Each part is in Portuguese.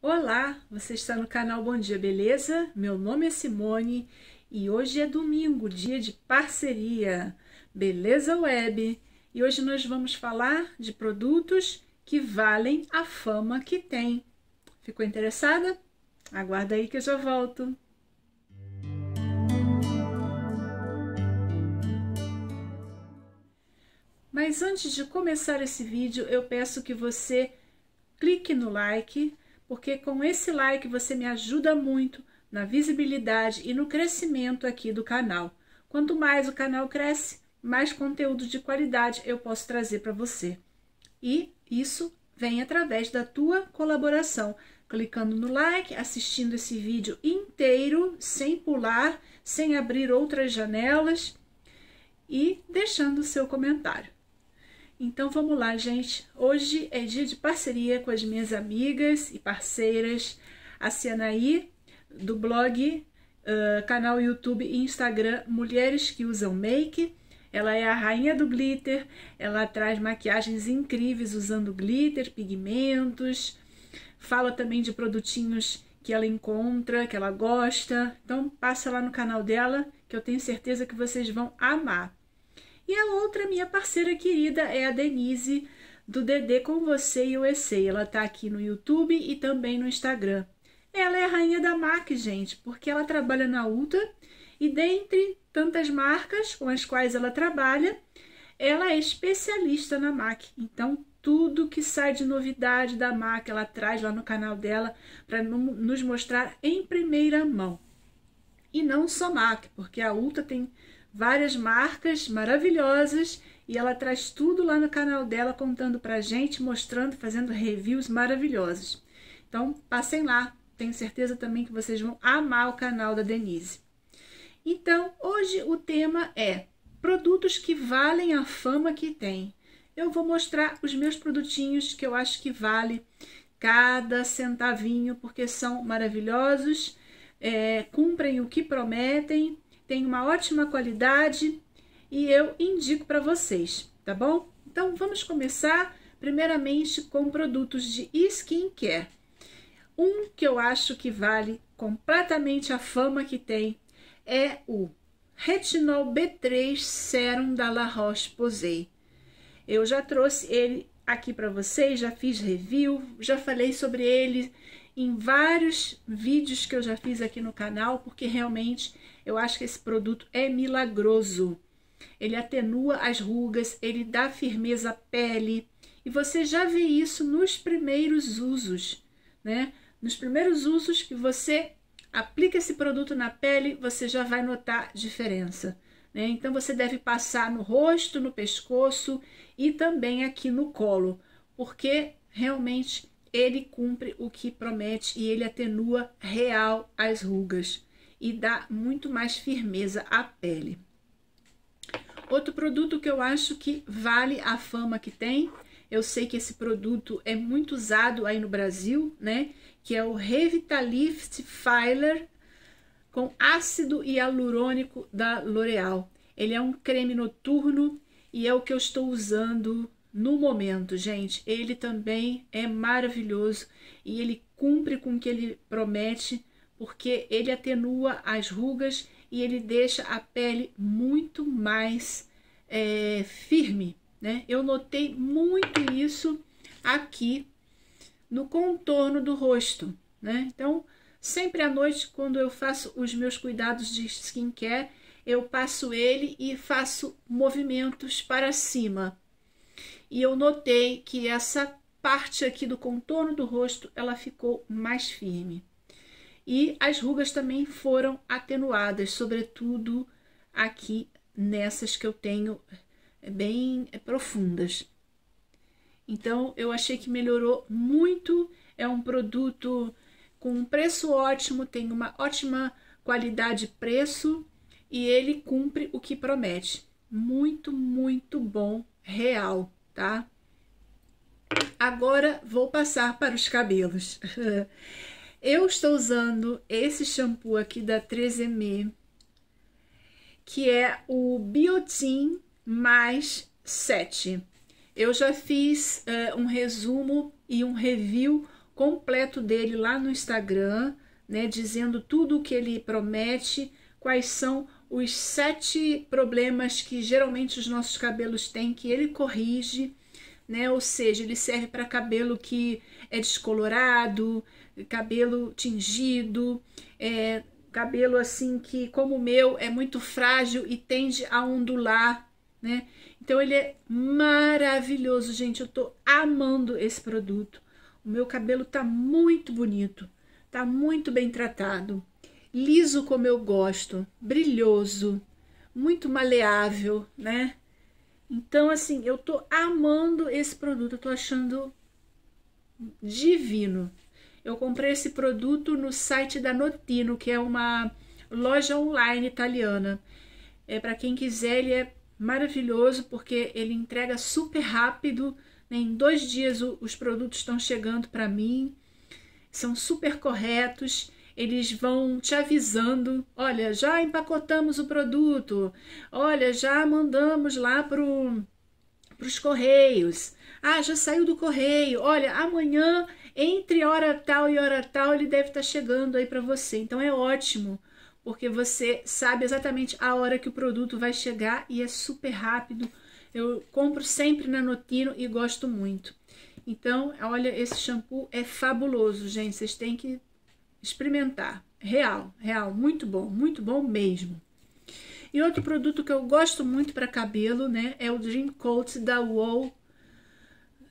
Olá, você está no canal Bom Dia Beleza? Meu nome é Simone e hoje é domingo, dia de parceria Beleza Web. E hoje nós vamos falar de produtos que valem a fama que têm. Ficou interessada? Aguarda aí que eu já volto. Mas antes de começar esse vídeo, eu peço que você clique no like, porque com esse like você me ajuda muito na visibilidade e no crescimento aqui do canal. Quanto mais o canal cresce, mais conteúdo de qualidade eu posso trazer para você. E isso vem através da tua colaboração, clicando no like, assistindo esse vídeo inteiro, sem pular, sem abrir outras janelas e deixando o seu comentário. Então vamos lá, gente. Hoje é dia de parceria com as minhas amigas e parceiras, a Cianaí, do blog, uh, canal YouTube e Instagram Mulheres que Usam Make. Ela é a rainha do glitter, ela traz maquiagens incríveis usando glitter, pigmentos, fala também de produtinhos que ela encontra, que ela gosta. Então passa lá no canal dela, que eu tenho certeza que vocês vão amar. E a outra minha parceira querida é a Denise do DD com você e o EC. Ela tá aqui no YouTube e também no Instagram. Ela é a rainha da MAC, gente, porque ela trabalha na Ultra e dentre tantas marcas com as quais ela trabalha, ela é especialista na MAC. Então, tudo que sai de novidade da MAC, ela traz lá no canal dela para nos mostrar em primeira mão. E não só MAC, porque a Ultra tem várias marcas maravilhosas e ela traz tudo lá no canal dela contando pra gente, mostrando, fazendo reviews maravilhosos. Então, passem lá. Tenho certeza também que vocês vão amar o canal da Denise. Então, hoje o tema é produtos que valem a fama que tem. Eu vou mostrar os meus produtinhos que eu acho que vale cada centavinho, porque são maravilhosos, é, cumprem o que prometem tem uma ótima qualidade e eu indico para vocês, tá bom? Então vamos começar primeiramente com produtos de skincare. Um que eu acho que vale completamente a fama que tem é o Retinol B3 Serum da La Roche-Posay. Eu já trouxe ele aqui para vocês, já fiz review, já falei sobre ele em vários vídeos que eu já fiz aqui no canal, porque realmente eu acho que esse produto é milagroso. Ele atenua as rugas, ele dá firmeza à pele. E você já vê isso nos primeiros usos, né? Nos primeiros usos que você aplica esse produto na pele, você já vai notar diferença. Né? Então você deve passar no rosto, no pescoço e também aqui no colo, porque realmente ele cumpre o que promete e ele atenua real as rugas e dá muito mais firmeza à pele. Outro produto que eu acho que vale a fama que tem, eu sei que esse produto é muito usado aí no Brasil, né? Que é o Revitalift Filer com ácido hialurônico da L'Oreal. Ele é um creme noturno e é o que eu estou usando no momento, gente. Ele também é maravilhoso e ele cumpre com o que ele promete porque ele atenua as rugas e ele deixa a pele muito mais é, firme. Né? Eu notei muito isso aqui no contorno do rosto. Né? Então, sempre à noite, quando eu faço os meus cuidados de skincare, eu passo ele e faço movimentos para cima. E eu notei que essa parte aqui do contorno do rosto, ela ficou mais firme. E as rugas também foram atenuadas, sobretudo aqui nessas que eu tenho eh, bem eh, profundas. Então, eu achei que melhorou muito. É um produto com um preço ótimo, tem uma ótima qualidade-preço e ele cumpre o que promete. Muito, muito bom, real, tá? Agora vou passar para os cabelos. Eu estou usando esse shampoo aqui da 3M, que é o Biotin mais 7. Eu já fiz uh, um resumo e um review completo dele lá no Instagram, né, dizendo tudo o que ele promete, quais são os sete problemas que geralmente os nossos cabelos têm que ele corrige né? Ou seja, ele serve para cabelo que é descolorado, cabelo tingido, é, cabelo assim que, como o meu, é muito frágil e tende a ondular, né? Então ele é maravilhoso, gente. Eu tô amando esse produto. O meu cabelo tá muito bonito, tá muito bem tratado, liso como eu gosto, brilhoso, muito maleável, né? Então, assim, eu tô amando esse produto, eu tô achando divino. Eu comprei esse produto no site da Notino, que é uma loja online italiana. É para quem quiser, ele é maravilhoso porque ele entrega super rápido. Né? Em dois dias o, os produtos estão chegando para mim, são super corretos eles vão te avisando: olha, já empacotamos o produto, olha, já mandamos lá para os correios. Ah, já saiu do correio. Olha, amanhã, entre hora tal e hora tal, ele deve estar tá chegando aí para você. Então é ótimo, porque você sabe exatamente a hora que o produto vai chegar e é super rápido. Eu compro sempre na Notino e gosto muito. Então, olha, esse shampoo é fabuloso, gente. Vocês têm que experimentar. Real, real, muito bom, muito bom mesmo. E outro produto que eu gosto muito para cabelo, né, é o Dream Coat da Wow uh,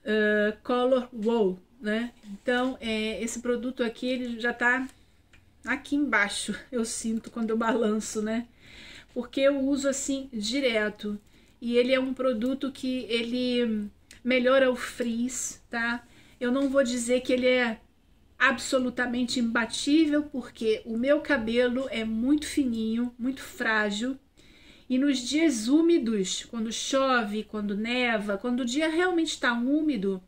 eh, Color Wow, né? Então, é, esse produto aqui, ele já tá aqui embaixo, eu sinto quando eu balanço, né? Porque eu uso assim direto. E ele é um produto que ele melhora o frizz, tá? Eu não vou dizer que ele é absolutamente imbatível, porque o meu cabelo é muito fininho, muito frágil. E nos dias úmidos, quando chove, quando neva, quando o dia realmente está úmido,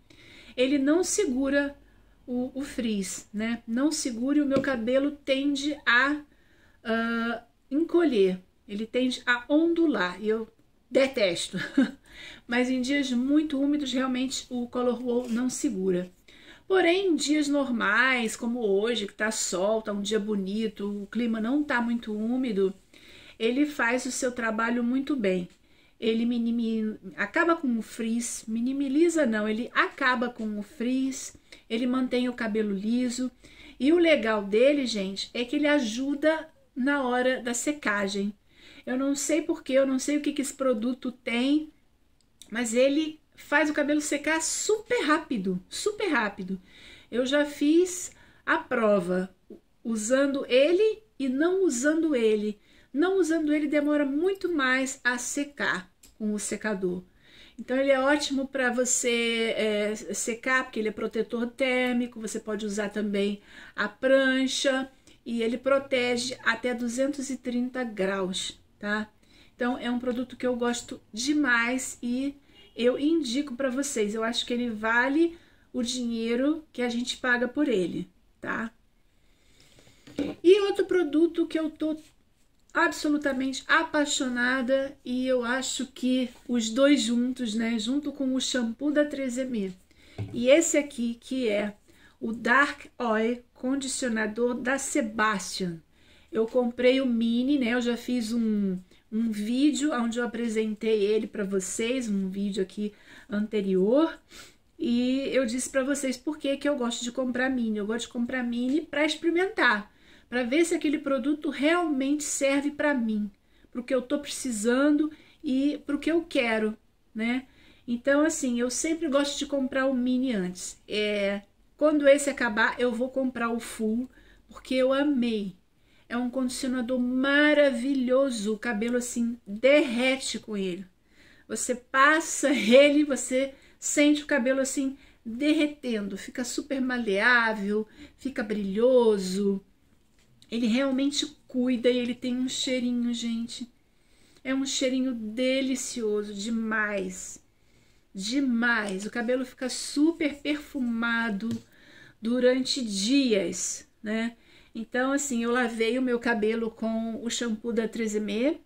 ele não segura o, o frizz, né? Não segura e o meu cabelo tende a uh, encolher, ele tende a ondular. E eu detesto. Mas em dias muito úmidos, realmente o Color Wall não segura. Porém, em dias normais, como hoje, que está sol, está um dia bonito, o clima não está muito úmido, ele faz o seu trabalho muito bem. Ele minimi... acaba com o frizz, minimiza não, ele acaba com o frizz, ele mantém o cabelo liso. E o legal dele, gente, é que ele ajuda na hora da secagem. Eu não sei porquê, eu não sei o que, que esse produto tem, mas ele faz o cabelo secar super rápido, super rápido. Eu já fiz a prova usando ele e não usando ele. Não usando ele demora muito mais a secar com o secador. Então ele é ótimo para você é, secar, porque ele é protetor térmico, você pode usar também a prancha e ele protege até 230 graus, tá? Então é um produto que eu gosto demais e eu indico para vocês. Eu acho que ele vale o dinheiro que a gente paga por ele, tá? E outro produto que eu tô absolutamente apaixonada e eu acho que os dois juntos, né, junto com o shampoo da 3M. E esse aqui que é o Dark Oil condicionador da Sebastian. Eu comprei o mini, né? Eu já fiz um um vídeo onde eu apresentei ele para vocês, um vídeo aqui anterior. E eu disse para vocês por que, que eu gosto de comprar mini. Eu gosto de comprar mini para experimentar, para ver se aquele produto realmente serve para mim, para o que eu estou precisando e para o que eu quero, né? Então, assim, eu sempre gosto de comprar o mini antes. É, quando esse acabar, eu vou comprar o full, porque eu amei. É um condicionador maravilhoso. O cabelo assim derrete com ele. Você passa ele, você sente o cabelo assim derretendo, fica super maleável, fica brilhoso. Ele realmente cuida e ele tem um cheirinho, gente. É um cheirinho delicioso demais. Demais. O cabelo fica super perfumado durante dias, né? Então, assim, eu lavei o meu cabelo com o shampoo da 3M,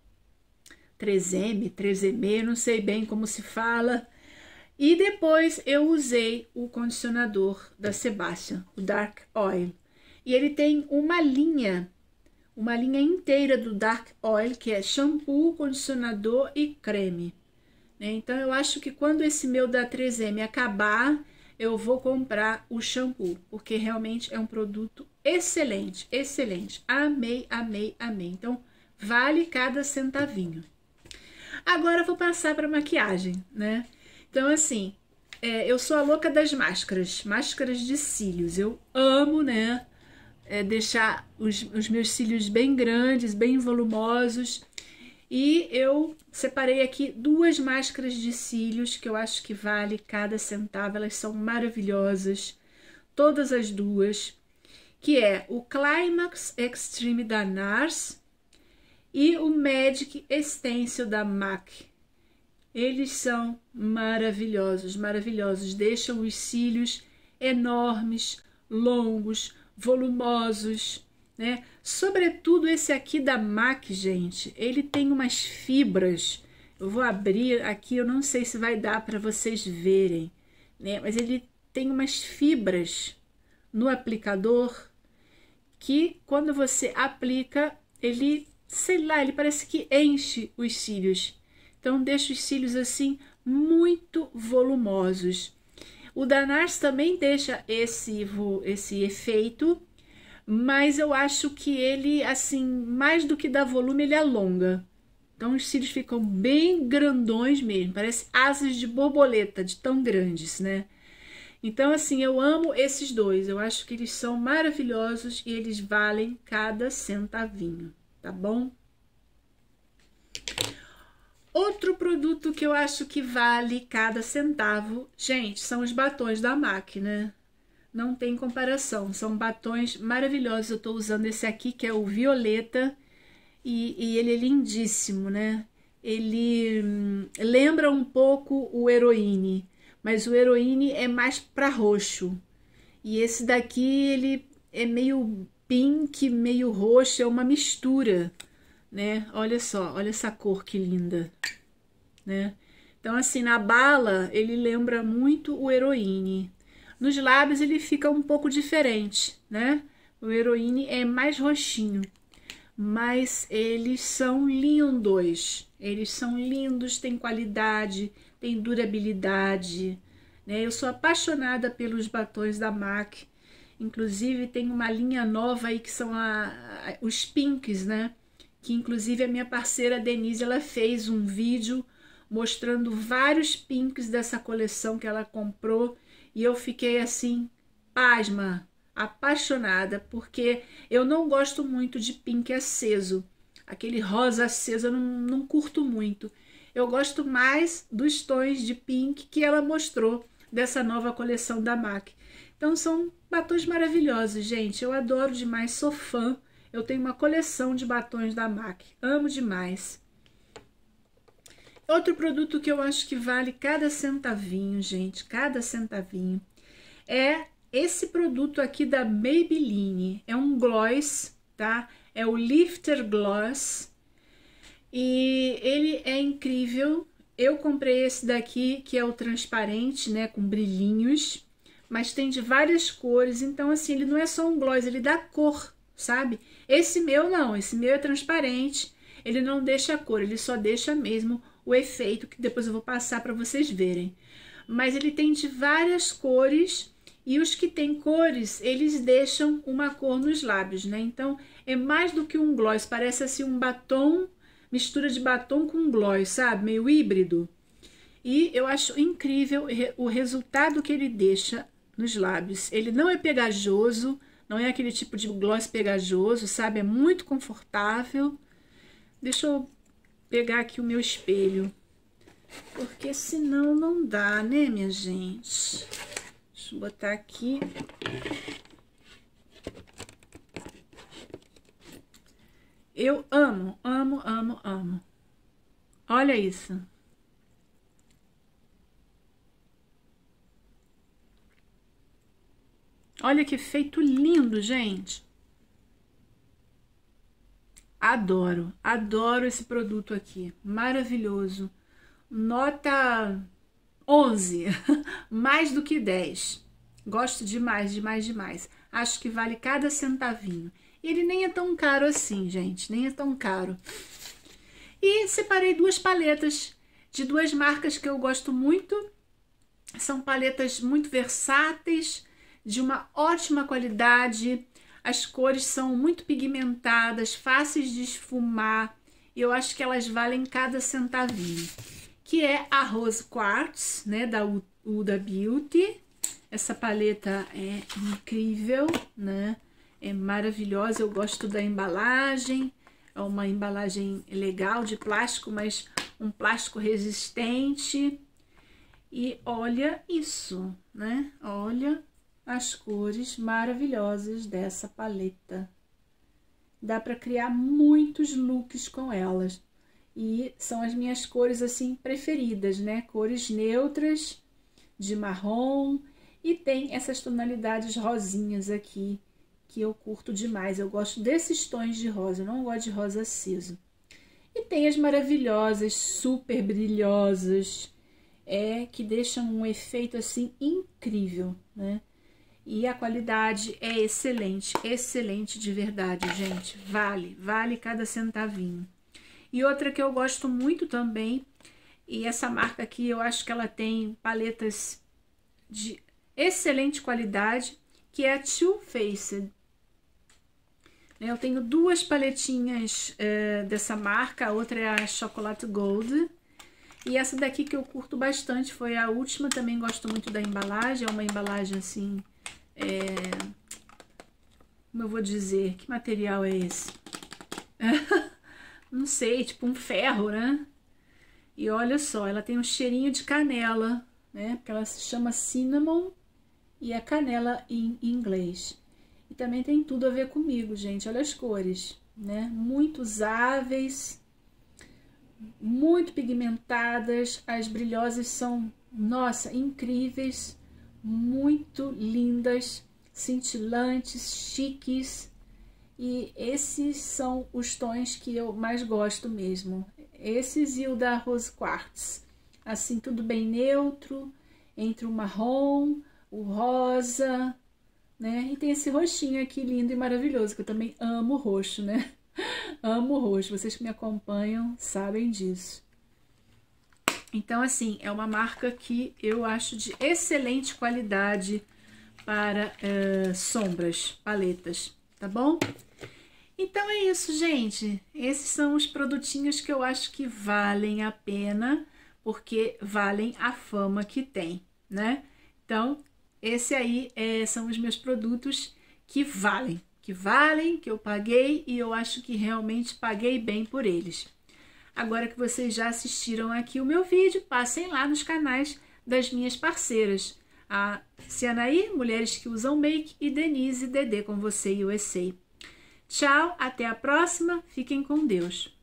3M, 3M, não sei bem como se fala. E depois eu usei o condicionador da Sebastian, o Dark Oil. E ele tem uma linha, uma linha inteira do Dark Oil, que é shampoo, condicionador e creme. Né? Então, eu acho que quando esse meu da 3M acabar, eu vou comprar o shampoo, porque realmente é um produto excelente, excelente. Amei, amei, amei. Então, vale cada centavinho. Agora eu vou passar para maquiagem, né? Então, assim, é, eu sou a louca das máscaras, máscaras de cílios. Eu amo, né? É, deixar os, os meus cílios bem grandes, bem volumosos. E eu separei aqui duas máscaras de cílios que eu acho que vale cada centavo, elas são maravilhosas, todas as duas, que é o Climax Extreme da NARS e o Magic Stencil da MAC. Eles são maravilhosos, maravilhosos, deixam os cílios enormes, longos, volumosos, né? Sobretudo esse aqui da MAC, gente, ele tem umas fibras. Eu vou abrir aqui, eu não sei se vai dar para vocês verem, né? Mas ele tem umas fibras no aplicador que quando você aplica, ele, sei lá, ele parece que enche os cílios. Então deixa os cílios assim muito volumosos. O Danars também deixa esse esse efeito mas eu acho que ele, assim, mais do que dá volume, ele alonga. Então os cílios ficam bem grandões mesmo, parece asas de borboleta, de tão grandes, né? Então, assim, eu amo esses dois. Eu acho que eles são maravilhosos e eles valem cada centavinho, tá bom? Outro produto que eu acho que vale cada centavo, gente, são os batons da máquina né? não tem comparação. São batons maravilhosos. Eu estou usando esse aqui, que é o Violeta, e, e ele é lindíssimo, né? Ele hum, lembra um pouco o Heroine, mas o Heroine é mais para roxo. E esse daqui, ele é meio pink, meio roxo, é uma mistura, né? Olha só, olha essa cor que linda, né? Então, assim, na bala, ele lembra muito o Heroine, nos lábios ele fica um pouco diferente, né? O heroíne é mais roxinho, mas eles são lindos. Eles são lindos, têm qualidade, têm durabilidade. Né? Eu sou apaixonada pelos batons da MAC. Inclusive tem uma linha nova aí que são a, a, os pinks, né? Que inclusive a minha parceira Denise ela fez um vídeo mostrando vários pinks dessa coleção que ela comprou e eu fiquei assim, pasma, apaixonada, porque eu não gosto muito de pink aceso. Aquele rosa aceso eu não, não curto muito. Eu gosto mais dos tons de pink que ela mostrou dessa nova coleção da MAC. Então são batons maravilhosos, gente. Eu adoro demais, sou fã. Eu tenho uma coleção de batons da MAC. Amo demais. Outro produto que eu acho que vale cada centavinho, gente, cada centavinho, é esse produto aqui da Maybelline. É um gloss, tá? É o Lifter Gloss. E ele é incrível. Eu comprei esse daqui, que é o transparente, né, com brilhinhos, mas tem de várias cores, então assim, ele não é só um gloss, ele dá cor, sabe? Esse meu não, esse meu é transparente, ele não deixa cor, ele só deixa mesmo o efeito, que depois eu vou passar para vocês verem. Mas ele tem de várias cores e os que têm cores, eles deixam uma cor nos lábios, né? Então, é mais do que um gloss, parece assim um batom, mistura de batom com gloss, sabe? Meio híbrido. E eu acho incrível o resultado que ele deixa nos lábios. Ele não é pegajoso, não é aquele tipo de gloss pegajoso, sabe? É muito confortável. Deixa eu pegar aqui o meu espelho. Porque senão não dá, né, minha gente? Deixa eu botar aqui. Eu amo, amo, amo, amo. Olha isso. Olha que feito lindo, gente. Adoro, adoro esse produto aqui, maravilhoso. Nota 11, mais do que 10. Gosto demais, demais, demais. Acho que vale cada centavinho. Ele nem é tão caro assim, gente, nem é tão caro. E separei duas paletas de duas marcas que eu gosto muito. São paletas muito versáteis, de uma ótima qualidade as cores são muito pigmentadas, fáceis de esfumar e eu acho que elas valem cada centavinho. Que é a Rose Quartz, né, da Uda Beauty. Essa paleta é incrível, né? É maravilhosa, eu gosto da embalagem. É uma embalagem legal de plástico, mas um plástico resistente. E olha isso, né? Olha as cores maravilhosas dessa paleta. Dá para criar muitos looks com elas. E são as minhas cores assim preferidas, né? Cores neutras, de marrom e tem essas tonalidades rosinhas aqui que eu curto demais. Eu gosto desses tons de rosa, eu não gosto de rosa aceso. E tem as maravilhosas, super brilhosas, é que deixam um efeito assim incrível, né? E a qualidade é excelente, excelente de verdade, gente. Vale, vale cada centavinho. E outra que eu gosto muito também, e essa marca aqui eu acho que ela tem paletas de excelente qualidade, que é a Too Faced. Né, eu tenho duas paletinhas é, dessa marca, a outra é a Chocolate Gold. E essa daqui que eu curto bastante foi a última, também gosto muito da embalagem, é uma embalagem assim é, como eu vou dizer? Que material é esse? Não sei, tipo um ferro, né? E olha só, ela tem um cheirinho de canela, né? Porque ela se chama cinnamon e é canela em inglês. E também tem tudo a ver comigo, gente. Olha as cores, né? Muito usáveis, muito pigmentadas. As brilhosas são, nossa, incríveis muito lindas, cintilantes, chiques. E esses são os tons que eu mais gosto mesmo. Esses e o da Rose Quartz. Assim, tudo bem neutro, entre o marrom, o rosa, né? E tem esse roxinho aqui lindo e maravilhoso, que eu também amo roxo, né? amo roxo. Vocês que me acompanham sabem disso. Então, assim, é uma marca que eu acho de excelente qualidade para uh, sombras, paletas, tá bom? Então é isso, gente. Esses são os produtinhos que eu acho que valem a pena, porque valem a fama que tem, né? Então, esse aí é, são os meus produtos que valem, que valem, que eu paguei e eu acho que realmente paguei bem por eles. Agora que vocês já assistiram aqui o meu vídeo, passem lá nos canais das minhas parceiras, a Cianaí, Mulheres que Usam Make e Denise Dedê com você e USA. Tchau, até a próxima, fiquem com Deus.